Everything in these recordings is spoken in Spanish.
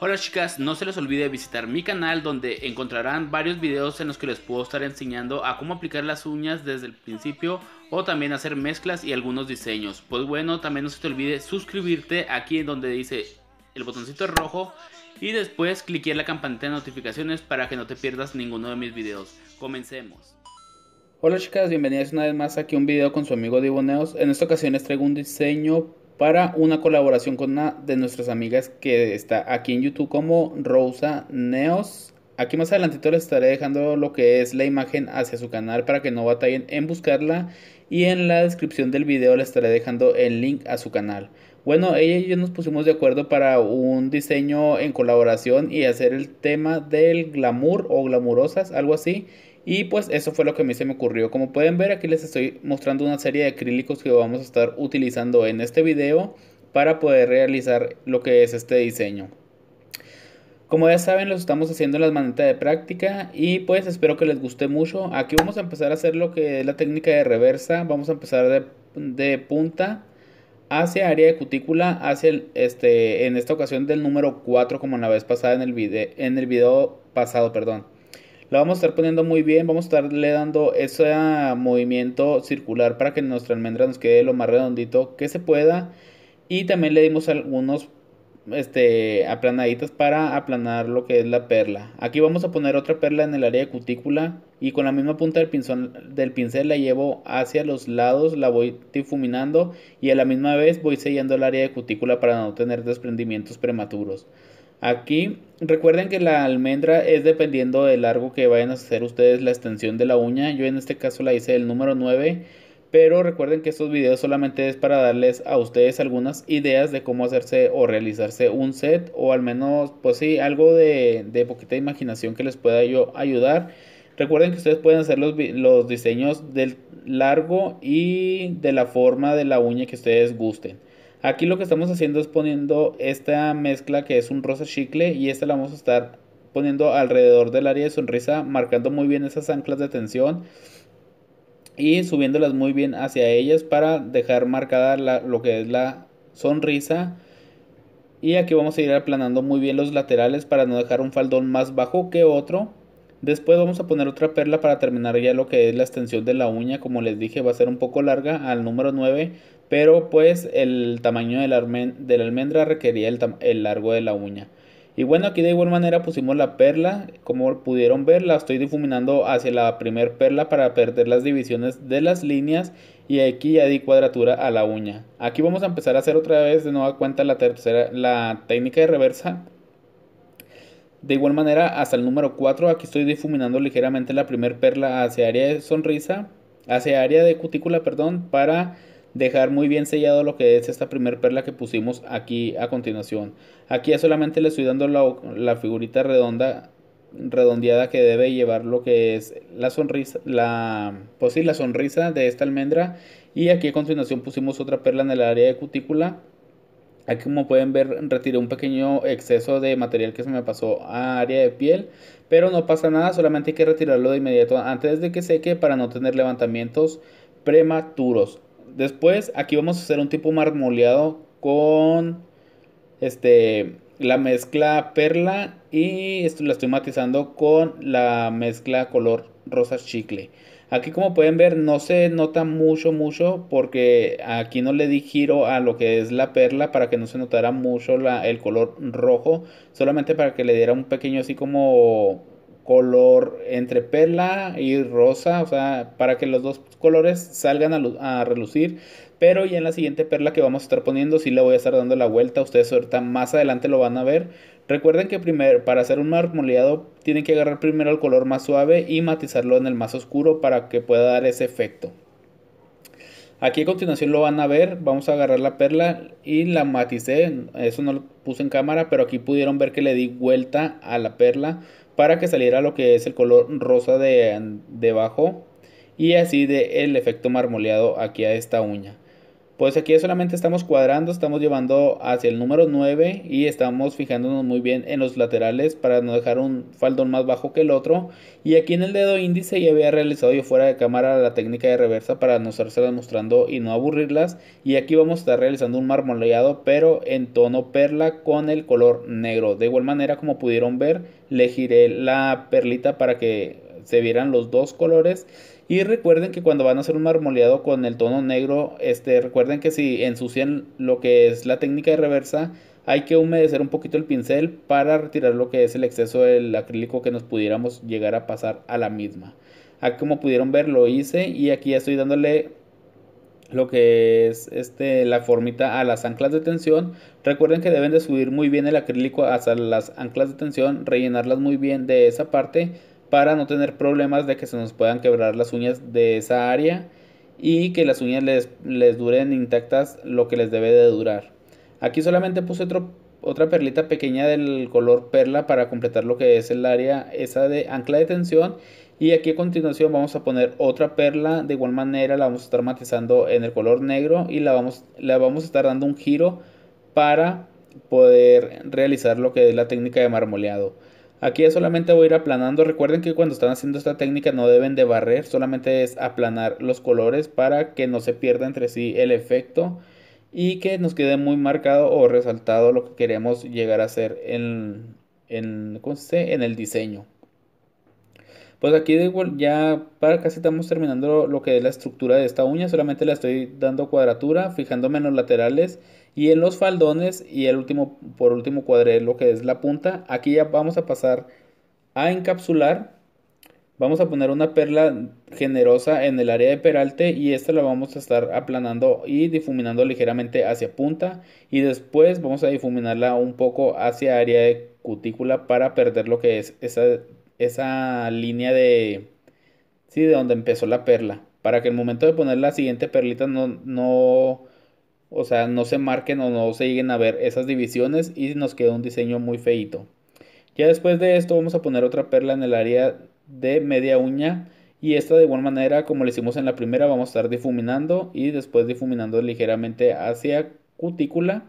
Hola chicas, no se les olvide visitar mi canal donde encontrarán varios videos en los que les puedo estar enseñando a cómo aplicar las uñas desde el principio o también hacer mezclas y algunos diseños. Pues bueno, también no se te olvide suscribirte aquí en donde dice el botoncito rojo y después en la campanita de notificaciones para que no te pierdas ninguno de mis videos. Comencemos. Hola chicas, bienvenidas una vez más aquí a un video con su amigo Diboneos. En esta ocasión les traigo un diseño para una colaboración con una de nuestras amigas que está aquí en YouTube como Rosa Neos. Aquí más adelantito les estaré dejando lo que es la imagen hacia su canal para que no batallen en buscarla y en la descripción del video les estaré dejando el link a su canal. Bueno, ella y yo nos pusimos de acuerdo para un diseño en colaboración y hacer el tema del glamour o glamurosas, algo así. Y pues eso fue lo que a mí se me ocurrió. Como pueden ver aquí les estoy mostrando una serie de acrílicos que vamos a estar utilizando en este video para poder realizar lo que es este diseño. Como ya saben, los estamos haciendo en las manetas de práctica y pues espero que les guste mucho. Aquí vamos a empezar a hacer lo que es la técnica de reversa. Vamos a empezar de, punta hacia área de cutícula, hacia el, este, en esta ocasión del número 4 como la vez pasada en el video, en el video pasado, perdón la vamos a estar poniendo muy bien, vamos a estarle dando ese movimiento circular para que nuestra almendra nos quede lo más redondito que se pueda. Y también le dimos algunos este, aplanaditas para aplanar lo que es la perla. Aquí vamos a poner otra perla en el área de cutícula y con la misma punta del, del pincel la llevo hacia los lados, la voy difuminando y a la misma vez voy sellando el área de cutícula para no tener desprendimientos prematuros. Aquí recuerden que la almendra es dependiendo del largo que vayan a hacer ustedes la extensión de la uña. Yo en este caso la hice del número 9. Pero recuerden que estos videos solamente es para darles a ustedes algunas ideas de cómo hacerse o realizarse un set o al menos pues sí algo de, de poquita imaginación que les pueda yo ayudar. Recuerden que ustedes pueden hacer los diseños del largo y de la forma de la uña que ustedes gusten. Aquí lo que estamos haciendo es poniendo esta mezcla que es un rosa chicle y esta la vamos a estar poniendo alrededor del área de sonrisa, marcando muy bien esas anclas de tensión y subiéndolas muy bien hacia ellas para dejar marcada lo que es la sonrisa. Y aquí vamos a ir aplanando muy bien los laterales para no dejar un faldón más bajo que otro. Después vamos a poner otra perla para terminar ya lo que es la extensión de la uña. Como les dije va a ser un poco larga al número 9 pero pues el tamaño de la, almendra requería el, largo de la uña. Y bueno, aquí de igual manera pusimos la perla, como pudieron ver, la estoy difuminando hacia la primer perla para perder las divisiones de las líneas y aquí ya di cuadratura a la uña. Aquí vamos a empezar a hacer otra vez de nueva cuenta la, tercera, la técnica de reversa. De igual manera, hasta el número 4, aquí estoy difuminando ligeramente la primer perla hacia área de sonrisa, hacia área de cutícula, perdón, para dejar muy bien sellado lo que es esta primer perla que pusimos aquí a continuación. Aquí solamente le estoy dando la, figurita redonda redondeada que debe llevar lo que es la sonrisa, la, pues la sonrisa de esta almendra. Y aquí a continuación pusimos otra perla en el área de cutícula. Aquí como pueden ver retiré un pequeño exceso de material que se me pasó a área de piel. Pero no pasa nada, solamente hay que retirarlo de inmediato antes de que seque para no tener levantamientos prematuros. Después, aquí vamos a hacer un tipo marmoleado con este la mezcla perla y esto la estoy matizando con la mezcla color rosa chicle. Aquí como pueden ver no se nota mucho mucho porque aquí no le di giro a lo que es la perla para que no se notara mucho la, el color rojo. Solamente para que le diera un pequeño así como color entre perla y rosa, o sea, para que los dos colores salgan a, relucir. Pero ya en la siguiente perla que vamos a estar poniendo, sí le voy a estar dando la vuelta. Ustedes ahorita más adelante lo van a ver. Recuerden que primero, para hacer un marmoleado, tienen que agarrar primero el color más suave y matizarlo en el más oscuro para que pueda dar ese efecto. Aquí a continuación lo van a ver, vamos a agarrar la perla y la maticé, eso no lo puse en cámara, pero aquí pudieron ver que le di vuelta a la perla para que saliera lo que es el color rosa de debajo y así de el efecto marmoleado aquí a esta uña. Pues aquí solamente estamos cuadrando, estamos llevando hacia el número 9 y estamos fijándonos muy bien en los laterales para no dejar un faldón más bajo que el otro. Y aquí en el dedo índice ya había realizado yo fuera de cámara la técnica de reversa para no estarse mostrando y no aburrirlas. Y aquí vamos a estar realizando un marmoleado pero en tono perla con el color negro. De igual manera como pudieron ver le giré la perlita para que se vieran los dos colores y recuerden que cuando van a hacer un marmoleado con el tono negro, este, recuerden que si ensucian lo que es la técnica de reversa, hay que humedecer un poquito el pincel para retirar lo que es el exceso del acrílico que nos pudiéramos llegar a pasar a la misma. Aquí como pudieron ver lo hice y aquí ya estoy dándole lo que es este, la formita a las anclas de tensión. Recuerden que deben de subir muy bien el acrílico hasta las anclas de tensión, rellenarlas muy bien de esa parte para no tener problemas de que se nos puedan quebrar las uñas de esa área y que las uñas les, duren intactas lo que les debe de durar. Aquí solamente puse otra perlita pequeña del color perla para completar lo que es el área esa de ancla de tensión y aquí a continuación vamos a poner otra perla de igual manera la vamos a estar matizando en el color negro y la vamos, la vamos a estar dando un giro para poder realizar lo que es la técnica de marmoleado. Aquí solamente voy a ir aplanando. Recuerden que cuando están haciendo esta técnica no deben de barrer, solamente es aplanar los colores para que no se pierda entre sí el efecto y que nos quede muy marcado o resaltado lo que queremos llegar a hacer en, en el diseño. Pues aquí igual ya para casi estamos terminando lo que es la estructura de esta uña, solamente la estoy dando cuadratura, fijándome en los laterales y en los faldones y el último por último cuadré lo que es la punta. Aquí ya vamos a pasar a encapsular. Vamos a poner una perla generosa en el área de peralte y esta la vamos a estar aplanando y difuminando ligeramente hacia punta y después vamos a difuminarla un poco hacia área de cutícula para perder lo que es esa esa línea de... Sí, de donde empezó la perla. Para que el momento de poner la siguiente perlita no... no o sea, no se marquen o no se lleguen a ver esas divisiones y nos queda un diseño muy feito. Ya después de esto vamos a poner otra perla en el área de media uña y esta de igual manera como lo hicimos en la primera vamos a estar difuminando y después difuminando ligeramente hacia cutícula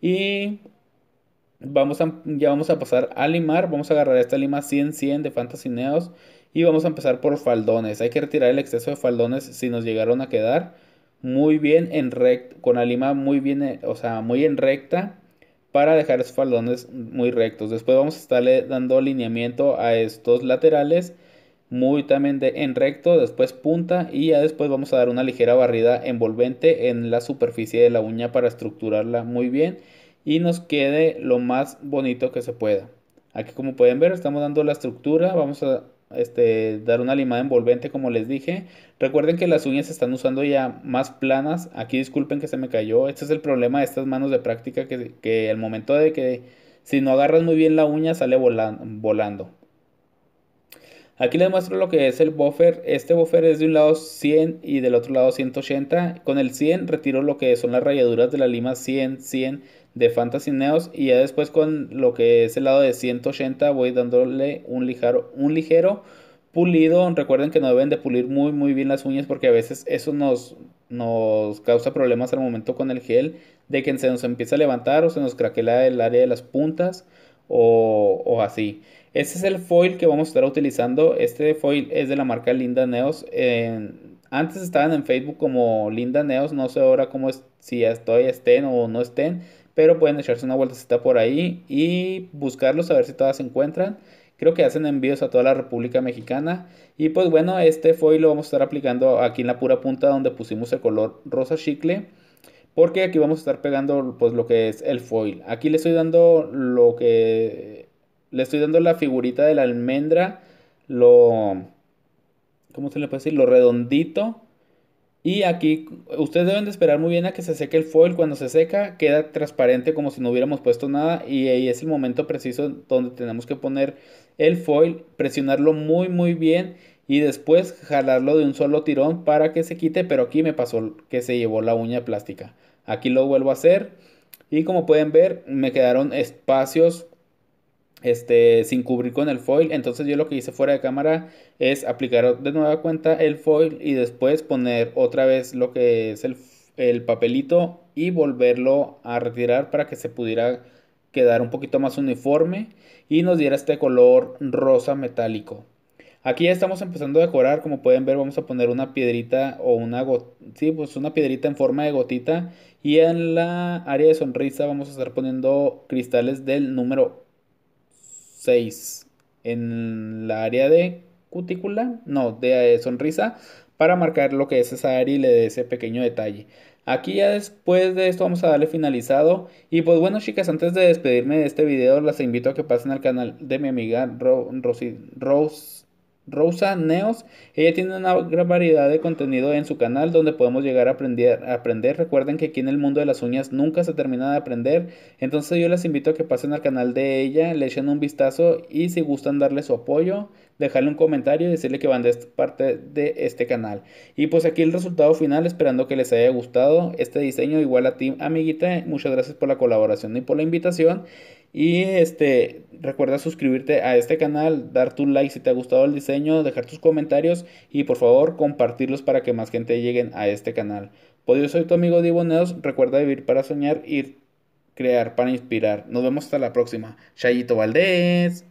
y Vamos a, ya vamos a pasar a limar. Vamos a agarrar esta lima 100-100 de Fantasineos. Y vamos a empezar por faldones. Hay que retirar el exceso de faldones si nos llegaron a quedar. Muy bien en recto. Con la lima muy bien, eh, o sea, muy en recta. Para dejar esos faldones muy rectos. Después vamos a estarle dando alineamiento a estos laterales. Muy también de, en recto. Después punta. Y ya después vamos a dar una ligera barrida envolvente en la superficie de la uña para estructurarla muy bien y nos quede lo más bonito que se pueda. Aquí como pueden ver estamos dando la estructura, vamos a este, dar una limada envolvente como les dije. Recuerden que las uñas se están usando ya más planas, aquí disculpen que se me cayó, este es el problema de estas manos de práctica que, que al momento de que si no agarras muy bien la uña sale volando. Aquí les muestro lo que es el buffer. Este buffer es de un lado 100 y del otro lado 180. Con el 100 retiro lo que son las rayaduras de la lima 100, 100 de Fantasy Neos y ya después con lo que es el lado de 180 voy dándole un ligero, un pulido. Recuerden que no deben de pulir muy muy bien las uñas porque a veces eso nos, nos causa problemas al momento con el gel de que se nos empieza a levantar o se nos craquela el área de las puntas o, así. Este es el foil que vamos a estar utilizando. Este foil es de la marca Linda Neos. antes estaban en Facebook como Linda Neos. No sé ahora cómo si estoy, estén o no estén pero pueden echarse una vueltecita por ahí y buscarlos a ver si todas se encuentran. Creo que hacen envíos a toda la República Mexicana. Y pues bueno, este foil lo vamos a estar aplicando aquí en la pura punta donde pusimos el color rosa chicle. Porque aquí vamos a estar pegando pues lo que es el foil. Aquí le estoy dando lo que... Le estoy dando la figurita de la almendra. Lo... ¿Cómo se le puede decir? Lo redondito y aquí ustedes deben de esperar muy bien a que se seque el foil. Cuando se seca queda transparente como si no hubiéramos puesto nada. Y ahí es el momento preciso donde tenemos que poner el foil, presionarlo muy muy bien y después jalarlo de un solo tirón para que se quite. Pero aquí me pasó que se llevó la uña plástica. Aquí lo vuelvo a hacer y como pueden ver me quedaron espacios este, sin cubrir con el foil. Entonces yo lo que hice fuera de cámara es aplicar de nueva cuenta el foil y después poner otra vez lo que es el, papelito y volverlo a retirar para que se pudiera quedar un poquito más uniforme y nos diera este color rosa metálico. Aquí ya estamos empezando a decorar, como pueden ver vamos a poner una piedrita o una sí, pues una piedrita en forma de gotita y en la área de sonrisa vamos a estar poniendo cristales del número 6 en la área de cutícula, no, de eh, sonrisa, para marcar lo que es esa área y le dé ese pequeño detalle. Aquí ya después de esto vamos a darle finalizado. Y pues bueno chicas, antes de despedirme de este video, las invito a que pasen al canal de mi amiga Ro Rose Rosa Neos. Ella tiene una gran variedad de contenido en su canal donde podemos llegar a aprender, aprender. Recuerden que aquí en el mundo de las uñas nunca se termina de aprender. Entonces yo les invito a que pasen al canal de ella, le echen un vistazo y si gustan darle su apoyo, dejarle un comentario y decirle que van de parte de este canal. Y pues aquí el resultado final, esperando que les haya gustado este diseño. Igual a ti, amiguita, muchas gracias por la colaboración y por la invitación. Y este, recuerda suscribirte a este canal, dar tu like si te ha gustado el diseño, dejar tus comentarios y por favor compartirlos para que más gente lleguen a este canal. Pues yo soy tu amigo Diboneos, recuerda vivir para soñar ir crear para inspirar. Nos vemos hasta la próxima. Chayito Valdés.